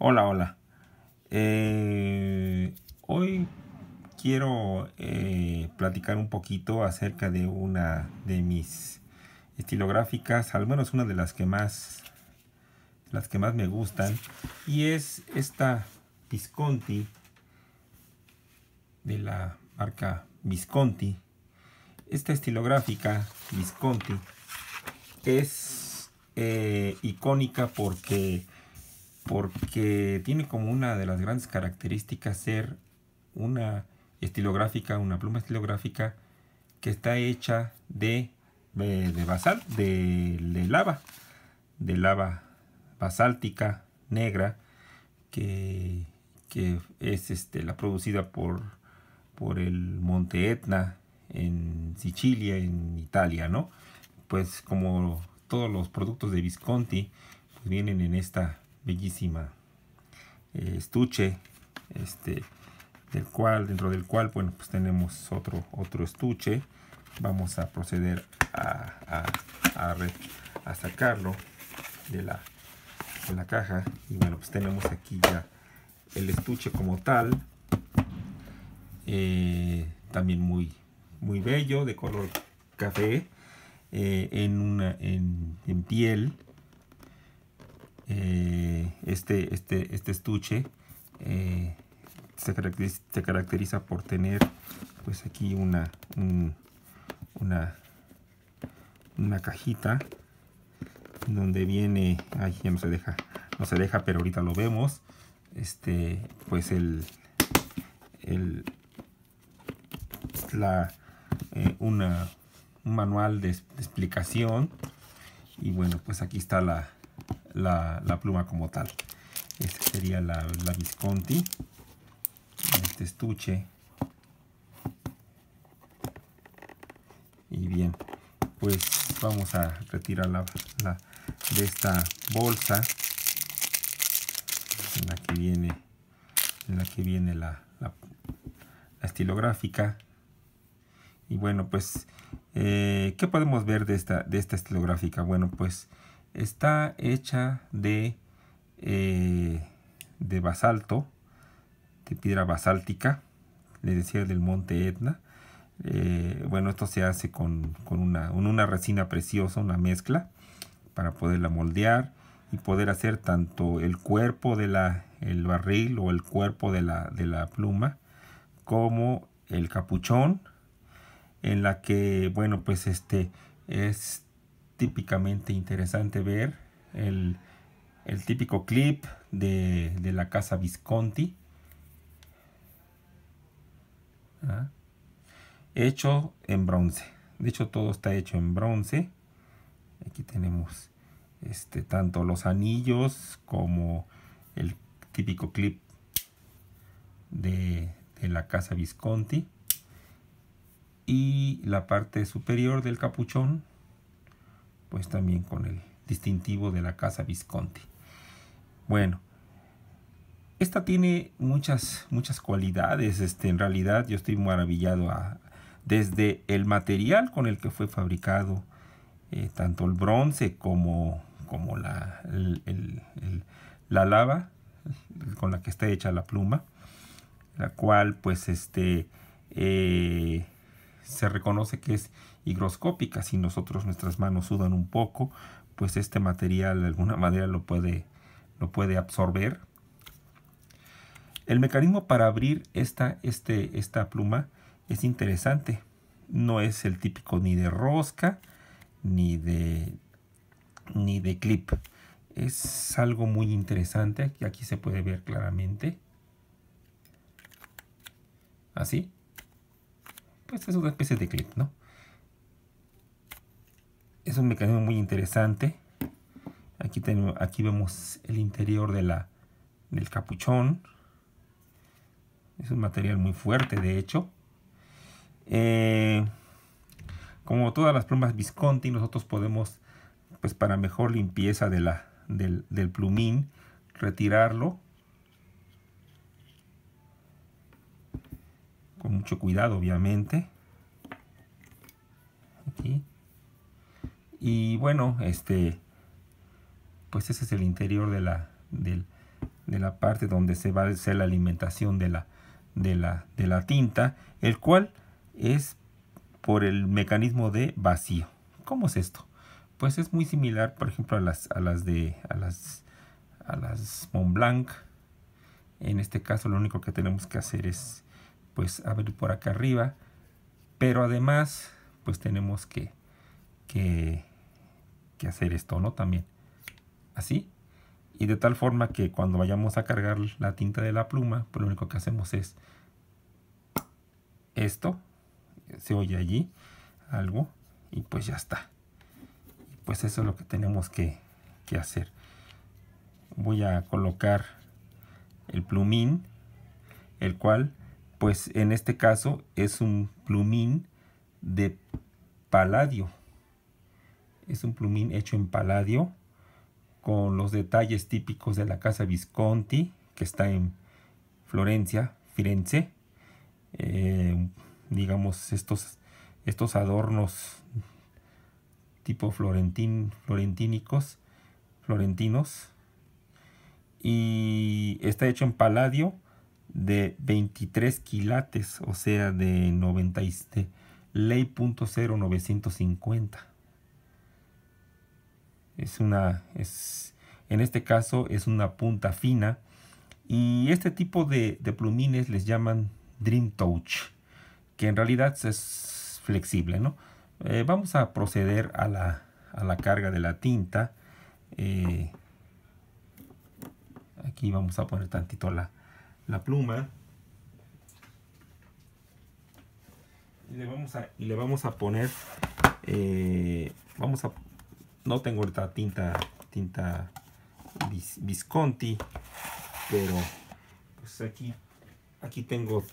Hola, hola. Eh, hoy quiero eh, platicar un poquito acerca de una de mis estilográficas, al menos una de las que más, las que más me gustan, y es esta Visconti de la marca Visconti. Esta estilográfica Visconti es eh, icónica porque porque tiene como una de las grandes características ser una estilográfica, una pluma estilográfica que está hecha de, de, de, lava, de lava basáltica negra que, es este, la producida por, por el monte Etna en Sicilia, en Italia, ¿no? Pues como todos los productos de Visconti pues vienen en esta bellísima eh, estuche, este, del cual, dentro del cual, bueno, pues tenemos otro, otro estuche. Vamos a proceder a, a, sacarlo de la, la caja. Y bueno, pues tenemos aquí ya el estuche como tal. Eh, también muy, muy bello, de color café, eh, en, una, en, en piel eh, este, este, este estuche eh, se, caracteriza, por tener pues aquí una, una, una cajita donde viene, ay ya no se deja, no se deja pero ahorita lo vemos, este pues el, el la, eh, una, un manual de explicación y bueno pues aquí está la, la, pluma como tal. Esta sería la, la Visconti. Este estuche. Y bien, pues vamos a retirar la, de esta bolsa. En la que viene, en la, que viene la, la estilográfica. Y bueno, pues, eh, ¿qué podemos ver de esta, de esta estilográfica? Bueno, pues Está hecha de, eh, de basalto, de piedra basáltica, le decía del monte Etna. Eh, bueno, esto se hace con, una, resina preciosa, una mezcla, para poderla moldear y poder hacer tanto el cuerpo del barril o el cuerpo de la, de la pluma, como el capuchón, en la que, bueno, pues este es típicamente interesante ver el, el típico clip de, la casa Visconti. Ah. Hecho en bronce. De hecho, todo está hecho en bronce. Aquí tenemos este, tanto los anillos como el típico clip de, de la casa Visconti. Y la parte superior del capuchón pues también con el distintivo de la casa Visconti. Bueno, esta tiene muchas, muchas cualidades. Este, en realidad yo estoy maravillado desde el material con el que fue fabricado, eh, tanto el bronce como, como la, la lava con la que está hecha la pluma, la cual pues este eh, se reconoce que es higroscópica. Si nosotros nuestras manos sudan un poco, pues este material de alguna manera lo puede, lo puede absorber. El mecanismo para abrir esta, este, esta pluma es interesante. No es el típico ni de rosca ni de, ni de clip. Es algo muy interesante aquí se puede ver claramente. Así. Pues es una especie de clip, ¿no? es un mecanismo muy interesante. Aquí, aquí vemos el interior de del capuchón. Es un material muy fuerte, de hecho. Eh, como todas las plumas Visconti, nosotros podemos, pues para mejor limpieza de la, del, del plumín, retirarlo con mucho cuidado, obviamente. Aquí. Y bueno, este, pues ese es el interior de la, la parte donde se va a hacer la alimentación de la, de la, de la tinta, el cual es por el mecanismo de vacío. ¿Cómo es esto? Pues es muy similar, por ejemplo, a las, a las de a las, a las Mont En este caso, lo único que tenemos que hacer es pues abrir por acá arriba, pero además, pues tenemos que que, hacer esto, ¿no? También. Así. Y de tal forma que cuando vayamos a cargar la tinta de la pluma, pues lo único que hacemos es esto. Se oye allí algo y pues ya está. Pues eso es lo que tenemos que, que hacer. Voy a colocar el plumín, el cual pues en este caso es un plumín de paladio es un plumín hecho en paladio con los detalles típicos de la casa Visconti que está en Florencia, Firenze. Eh, digamos estos, estos adornos tipo florentín, florentínicos, florentinos. Y está hecho en paladio de 23 quilates, o sea, de 90 de ley.0950. Es una, es, en este caso es una punta fina. Y este tipo de, plumines les llaman Dream Touch, que en realidad es flexible, ¿no? Eh, vamos a proceder a la, carga de la tinta. Eh, aquí vamos a poner tantito la, la pluma. Y le vamos a, le vamos a poner, eh, vamos a no tengo esta tinta, tinta Visconti, pero pues aquí, aquí tengo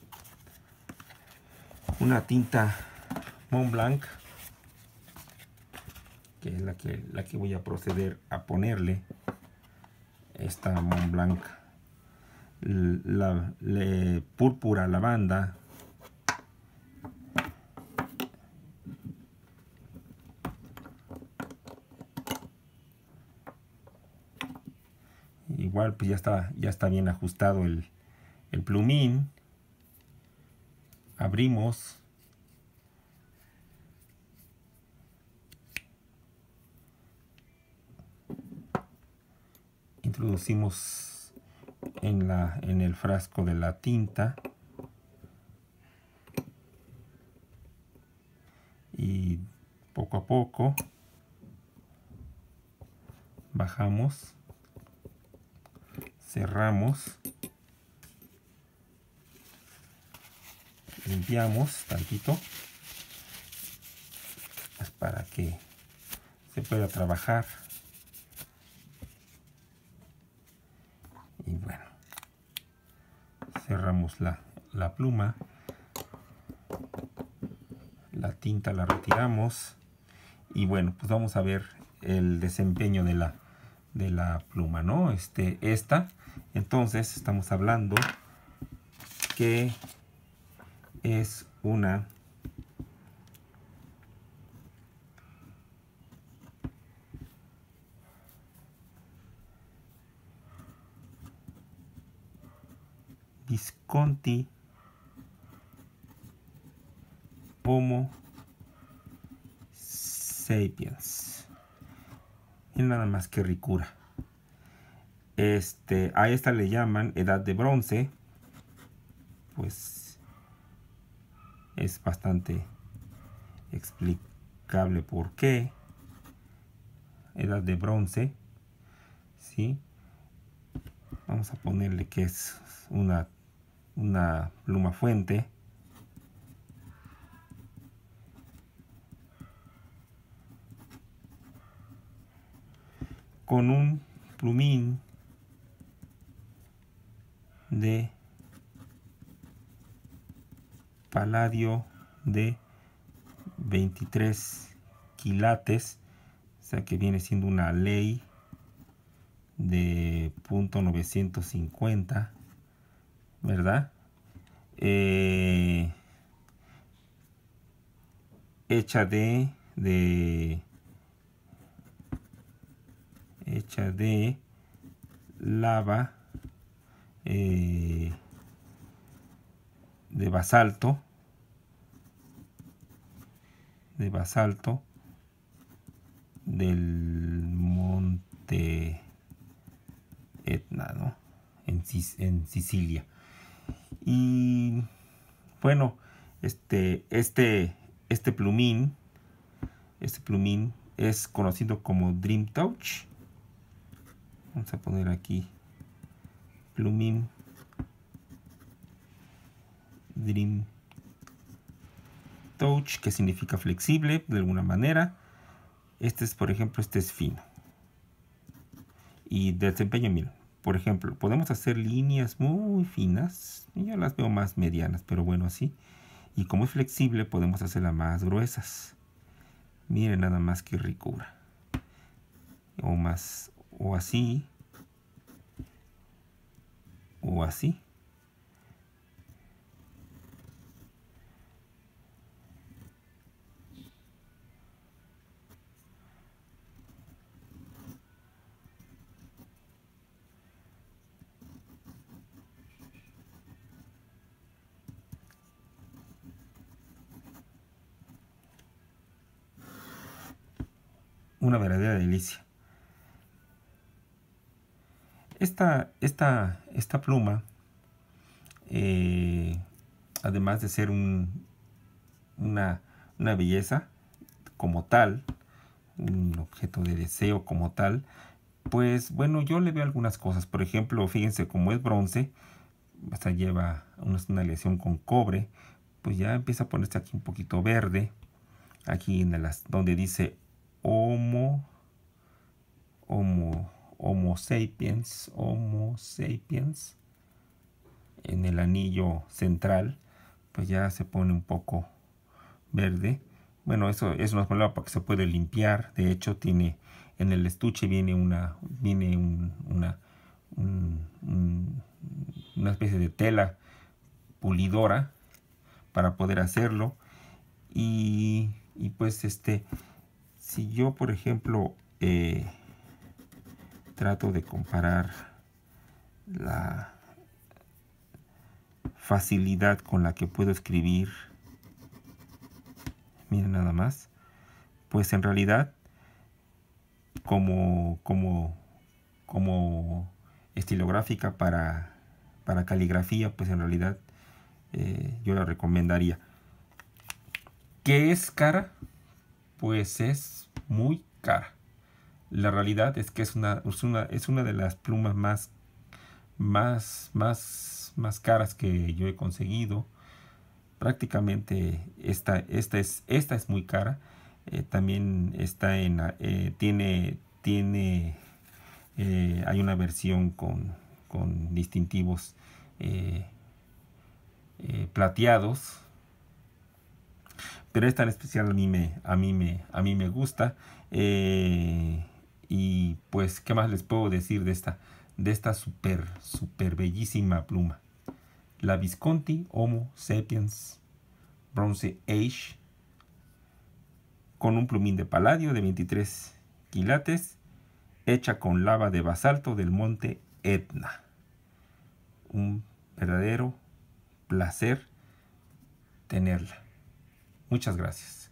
una tinta Mont Blanc, que es la que, la que voy a proceder a ponerle. Esta Mont Blanc, la, la púrpura lavanda, pues ya está, ya está bien ajustado el, el plumín. Abrimos. Introducimos en, la, en el frasco de la tinta. Y poco a poco bajamos cerramos, limpiamos tantito pues, para que se pueda trabajar. Y bueno, cerramos la, la pluma, la tinta la retiramos y bueno, pues vamos a ver el desempeño de la, de la pluma, ¿no? Este, esta entonces estamos hablando que es una Visconti Pomo sapiens. Y nada más que ricura. Este, a esta le llaman edad de bronce. Pues es bastante explicable por qué. Edad de bronce. ¿Sí? Vamos a ponerle que es una, una pluma fuente. Con un plumín de paladio de 23 quilates, o sea que viene siendo una ley de punto 950, ¿verdad? Eh, hecha de, de hecha de lava eh, de basalto de basalto del monte Etna en, Sicilia y bueno este este este plumín este plumín es conocido como Dream Touch vamos a poner aquí Plumin Dream Touch, que significa flexible de alguna manera. Este es, por ejemplo, este es fino. Y de desempeño, miren, por ejemplo, podemos hacer líneas muy finas. Yo las veo más medianas, pero bueno, así. Y como es flexible, podemos hacerlas más gruesas. Miren nada más que ricura. O más, o así, o así. Una verdadera delicia. Esta, esta, esta pluma, eh, además de ser una, belleza como tal, un objeto de deseo como tal, pues bueno, yo le veo algunas cosas. Por ejemplo, fíjense cómo es bronce, hasta lleva una, una aleación con cobre, pues ya empieza a ponerse aquí un poquito verde. Aquí en donde dice homo, homo, Homo sapiens, Homo sapiens, en el anillo central, pues ya se pone un poco verde. Bueno, eso, eso es una problema porque se puede limpiar. De hecho, tiene en el estuche viene una, viene una, una especie de tela pulidora para poder hacerlo. Y, y pues este, si yo por ejemplo eh, trato de comparar la facilidad con la que puedo escribir, miren nada más, pues en realidad como, como, como estilográfica para, para caligrafía, pues en realidad eh, yo la recomendaría. ¿Qué es cara? Pues es muy cara. La realidad es que es una, es una, es una de las plumas más, más, más, caras que yo he conseguido. Prácticamente esta, esta, es, esta es muy cara. Eh, también está en, eh, tiene, tiene, eh, hay una versión con, con distintivos plateados pero esta en especial a mí me, a mí me, a mí me gusta. Y pues, ¿qué más les puedo decir de esta? De esta super, super bellísima pluma. La Visconti Homo Sapiens Bronze Age con un plumín de paladio de 23 quilates hecha con lava de basalto del monte Etna. Un verdadero placer tenerla. Muchas gracias.